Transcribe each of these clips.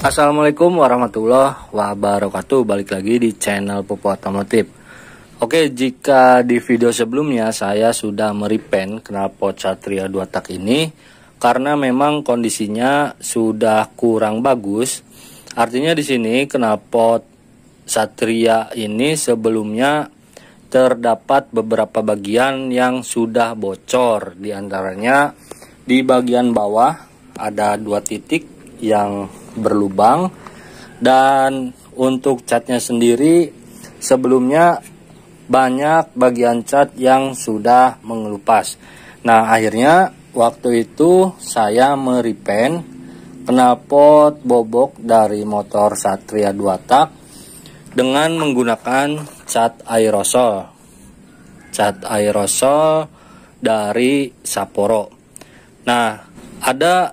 Assalamualaikum warahmatullahi wabarakatuh Balik lagi di channel Popo Otomotif Oke jika di video sebelumnya saya sudah meripen knalpot Satria 2 tak ini Karena memang kondisinya sudah kurang bagus Artinya di sini knalpot Satria ini sebelumnya terdapat beberapa bagian yang sudah bocor Di antaranya di bagian bawah ada dua titik yang berlubang dan untuk catnya sendiri sebelumnya banyak bagian cat yang sudah mengelupas. Nah akhirnya waktu itu saya meripen knalpot bobok dari motor Satria 2 tak dengan menggunakan cat aerosol. Cat aerosol dari Sapporo. Nah, ada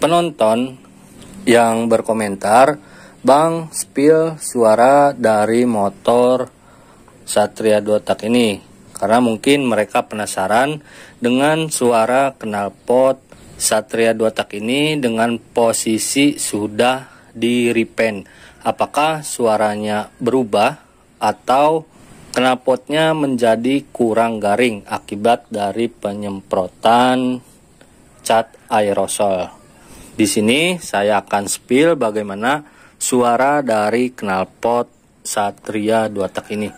penonton yang berkomentar, "Bang, spill suara dari motor Satria Dotak ini." Karena mungkin mereka penasaran dengan suara knalpot Satria Dotak ini dengan posisi sudah di repaint. Apakah suaranya berubah atau knalpotnya menjadi kurang garing akibat dari penyemprotan cat aerosol. Di sini saya akan spill bagaimana suara dari knalpot Satria dua tak ini.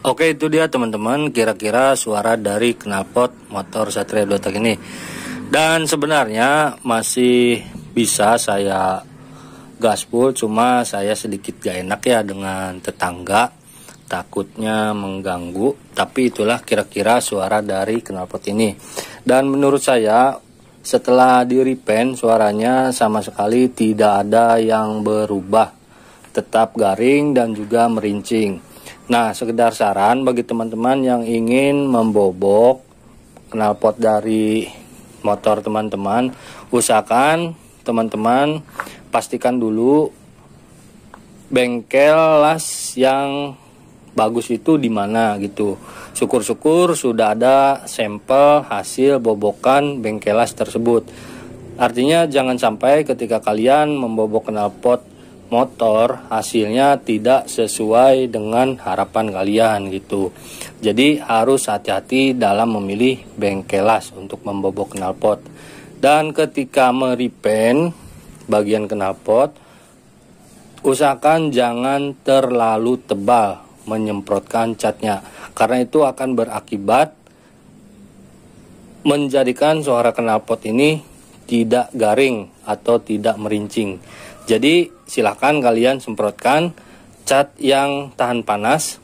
Oke itu dia teman-teman kira-kira suara dari knalpot motor Satria 2 ini Dan sebenarnya masih bisa saya gaspul cuma saya sedikit gak enak ya dengan tetangga Takutnya mengganggu tapi itulah kira-kira suara dari knalpot ini Dan menurut saya setelah di repaint suaranya sama sekali tidak ada yang berubah Tetap garing dan juga merincing Nah, sekedar saran bagi teman-teman yang ingin membobok knalpot dari motor teman-teman, usahakan teman-teman pastikan dulu bengkel las yang bagus itu di mana gitu. Syukur-syukur sudah ada sampel hasil bobokan bengkel las tersebut. Artinya jangan sampai ketika kalian membobok knalpot motor hasilnya tidak sesuai dengan harapan kalian gitu. Jadi harus hati-hati dalam memilih bengkelas untuk membobok knalpot. Dan ketika meripen bagian knalpot, usahakan jangan terlalu tebal menyemprotkan catnya karena itu akan berakibat menjadikan suara knalpot ini tidak garing atau tidak merincing. Jadi silahkan kalian semprotkan cat yang tahan panas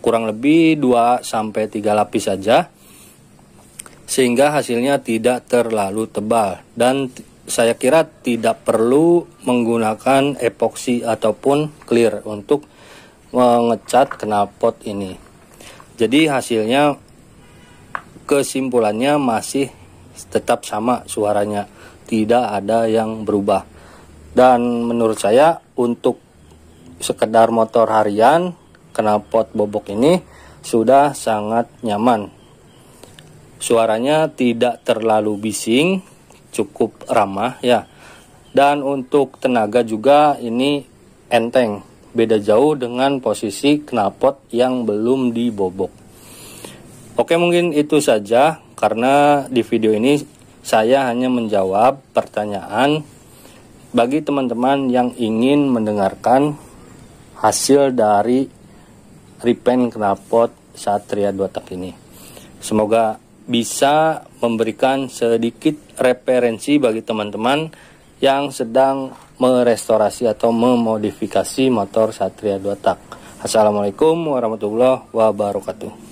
kurang lebih 2 sampai 3 lapis saja sehingga hasilnya tidak terlalu tebal dan saya kira tidak perlu menggunakan epoksi ataupun clear untuk mengecat knalpot ini. Jadi hasilnya kesimpulannya masih tetap sama suaranya, tidak ada yang berubah. Dan menurut saya untuk sekedar motor harian knalpot bobok ini sudah sangat nyaman. Suaranya tidak terlalu bising, cukup ramah ya. Dan untuk tenaga juga ini enteng, beda jauh dengan posisi knalpot yang belum dibobok. Oke mungkin itu saja karena di video ini saya hanya menjawab pertanyaan bagi teman-teman yang ingin mendengarkan hasil dari repaint knalpot Satria dua tak ini. Semoga bisa memberikan sedikit referensi bagi teman-teman yang sedang merestorasi atau memodifikasi motor Satria dua tak. Assalamualaikum warahmatullahi wabarakatuh.